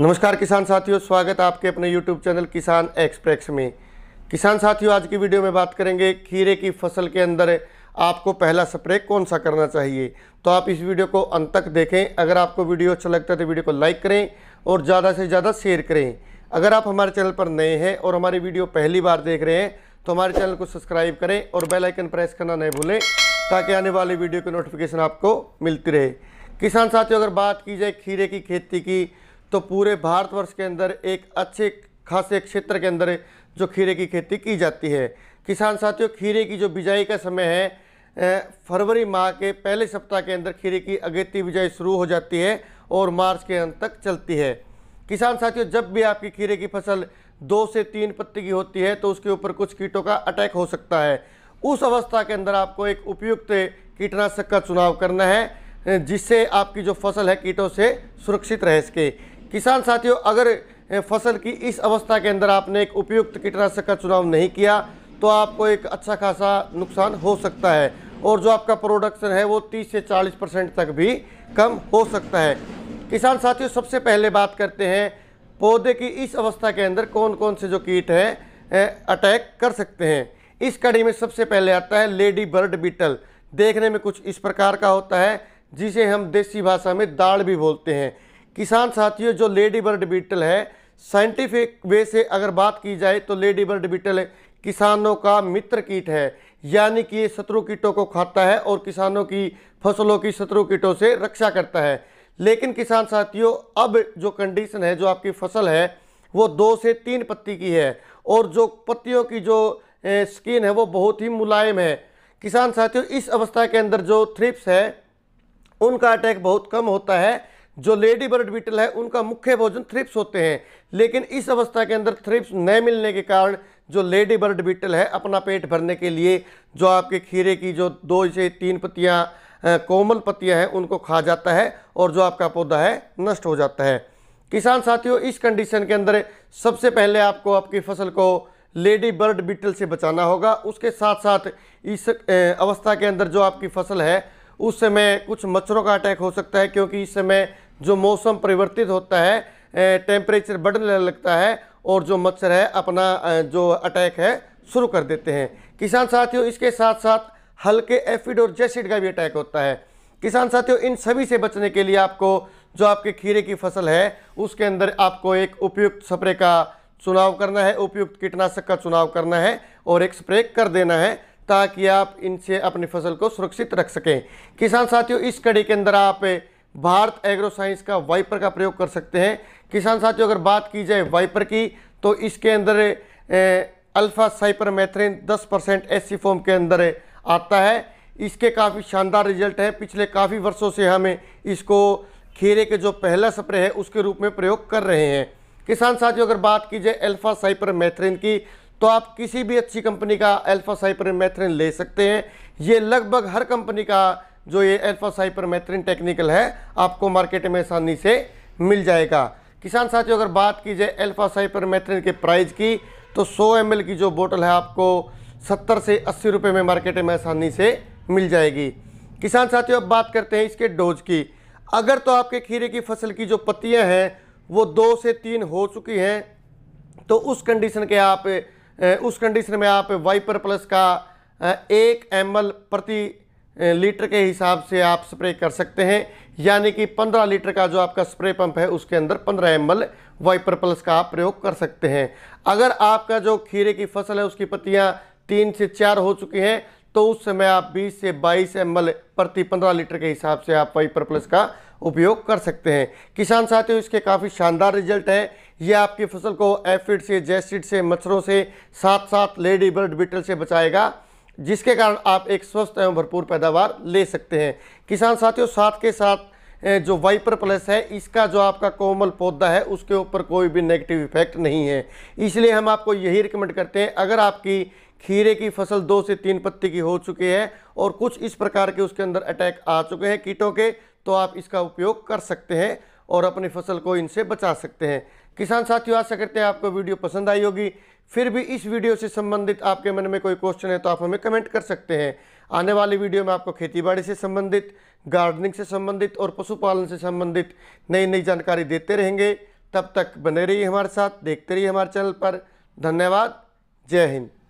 नमस्कार किसान साथियों स्वागत है आपके अपने यूट्यूब चैनल किसान एक्सप्रेस में किसान साथियों आज की वीडियो में बात करेंगे खीरे की फसल के अंदर आपको पहला स्प्रे कौन सा करना चाहिए तो आप इस वीडियो को अंत तक देखें अगर आपको वीडियो अच्छा लगता है तो वीडियो को लाइक करें और ज़्यादा से ज़्यादा शेयर करें अगर आप हमारे चैनल पर नए हैं और हमारी वीडियो पहली बार देख रहे हैं तो हमारे चैनल को सब्सक्राइब करें और बेल आइकन प्रेस करना नहीं भूलें ताकि आने वाली वीडियो की नोटिफिकेशन आपको मिलती रहे किसान साथियों अगर बात की जाए खीरे की खेती की तो पूरे भारतवर्ष के अंदर एक अच्छे खासे क्षेत्र के अंदर जो खीरे की खेती की जाती है किसान साथियों खीरे की जो बिजाई का समय है फरवरी माह के पहले सप्ताह के अंदर खीरे की अगेती बिजाई शुरू हो जाती है और मार्च के अंत तक चलती है किसान साथियों जब भी आपकी खीरे की फसल दो से तीन पत्ती की होती है तो उसके ऊपर कुछ कीटों का अटैक हो सकता है उस अवस्था के अंदर आपको एक उपयुक्त कीटनाशक का चुनाव करना है जिससे आपकी जो फसल है कीटों से सुरक्षित रह सके किसान साथियों अगर फसल की इस अवस्था के अंदर आपने एक उपयुक्त कीटनाशक का चुनाव नहीं किया तो आपको एक अच्छा खासा नुकसान हो सकता है और जो आपका प्रोडक्शन है वो 30 से 40 परसेंट तक भी कम हो सकता है किसान साथियों सबसे पहले बात करते हैं पौधे की इस अवस्था के अंदर कौन कौन से जो कीट हैं अटैक कर सकते हैं इस कड़ी में सबसे पहले आता है लेडी बर्ड बीटल देखने में कुछ इस प्रकार का होता है जिसे हम देसी भाषा में दाढ़ भी बोलते हैं किसान साथियों जो लेडी बर्ड बीटल है साइंटिफिक वे से अगर बात की जाए तो लेडी बर्ड बीटल किसानों का मित्र कीट है यानी कि ये शत्रु कीटों को खाता है और किसानों की फसलों की शत्रु कीटों से रक्षा करता है लेकिन किसान साथियों अब जो कंडीशन है जो आपकी फसल है वो दो से तीन पत्ती की है और जो पत्तियों की जो स्किन है वो बहुत ही मुलायम है किसान साथियों इस अवस्था के अंदर जो थ्रिप्स है उनका अटैक बहुत कम होता है जो लेडी बर्ड बीटल है उनका मुख्य भोजन थ्रिप्स होते हैं लेकिन इस अवस्था के अंदर थ्रिप्स न मिलने के कारण जो लेडी बर्ड बीटल है अपना पेट भरने के लिए जो आपके खीरे की जो दो से तीन पत्तियाँ कोमल पत्तियाँ हैं उनको खा जाता है और जो आपका पौधा है नष्ट हो जाता है किसान साथियों इस कंडीशन के अंदर सबसे पहले आपको आपकी फसल को लेडी बर्ड बीटल से बचाना होगा उसके साथ साथ इस अवस्था के अंदर जो आपकी फसल है उस समय कुछ मच्छरों का अटैक हो सकता है क्योंकि इस समय जो मौसम परिवर्तित होता है टेम्परेचर बढ़ने लगता है और जो मच्छर है अपना जो अटैक है शुरू कर देते हैं किसान साथियों इसके साथ साथ हल्के एफिड और जेसिड का भी अटैक होता है किसान साथियों इन सभी से बचने के लिए आपको जो आपके खीरे की फसल है उसके अंदर आपको एक उपयुक्त स्प्रे का चुनाव करना है उपयुक्त कीटनाशक का चुनाव करना है और एक स्प्रे कर देना है ताकि आप इनसे अपनी फसल को सुरक्षित रख सकें किसान साथियों इस कड़ी के अंदर आप भारत एग्रो साइंस का वाइपर का प्रयोग कर सकते हैं किसान साथियों अगर बात की जाए वाइपर की तो इसके अंदर अल्फ़ा साइपर मैथरीन दस परसेंट एस फॉर्म के अंदर आता है इसके काफ़ी शानदार रिजल्ट है पिछले काफ़ी वर्षों से हमें इसको खीरे के जो पहला स्प्रे है उसके रूप में प्रयोग कर रहे हैं किसान साथियों अगर बात की जाए अल्फ़ा साइपर मैथरीन की तो आप किसी भी अच्छी कंपनी का अल्फा साइपरमेथ्रिन ले सकते हैं ये लगभग हर कंपनी का जो ये अल्फा साइपरमेथ्रिन टेक्निकल है आपको मार्केट में आसानी से मिल जाएगा किसान साथियों अगर बात की जाए अल्फा साइपरमेथ्रिन के प्राइस की तो 100 एम की जो बोतल है आपको 70 से अस्सी रुपये में मार्केट में आसानी से मिल जाएगी किसान साथियों अब बात करते हैं इसके डोज की अगर तो आपके खीरे की फसल की जो पत्तियां हैं वो दो से तीन हो चुकी हैं तो उस कंडीशन के आप उस कंडीशन में आप वाइपर प्लस का एक एम प्रति लीटर के हिसाब से आप स्प्रे कर सकते हैं यानी कि 15 लीटर का जो आपका स्प्रे पंप है उसके अंदर 15 एम वाइपर प्लस का आप प्रयोग कर सकते हैं अगर आपका जो खीरे की फसल है उसकी पत्तियाँ तीन से चार हो चुकी हैं तो उस समय आप 20 से 22 एम प्रति 15 लीटर के हिसाब से आप वाइपर प्लस का उपयोग कर सकते हैं किसान साथियों इसके काफ़ी शानदार रिजल्ट है यह आपकी फसल को एफिड से जैसिड से मच्छरों से साथ साथ लेडी बर्ड बीटल से बचाएगा जिसके कारण आप एक स्वस्थ एवं भरपूर पैदावार ले सकते हैं किसान साथियों साथ के साथ जो वाइपर प्लस है इसका जो आपका कोमल पौधा है उसके ऊपर कोई भी नेगेटिव इफेक्ट नहीं है इसलिए हम आपको यही रिकमेंड करते हैं अगर आपकी खीरे की फसल दो से तीन पत्ती की हो चुकी है और कुछ इस प्रकार के उसके अंदर अटैक आ चुके हैं कीटों के तो आप इसका उपयोग कर सकते हैं और अपनी फसल को इनसे बचा सकते हैं किसान साथियों आशा करते हैं आपको वीडियो पसंद आई होगी फिर भी इस वीडियो से संबंधित आपके मन में कोई क्वेश्चन है तो आप हमें कमेंट कर सकते हैं आने वाली वीडियो में आपको खेतीबाड़ी से संबंधित गार्डनिंग से संबंधित और पशुपालन से संबंधित नई नई जानकारी देते रहेंगे तब तक बने रहिए हमारे साथ देखते रहिए हमारे चैनल पर धन्यवाद जय हिंद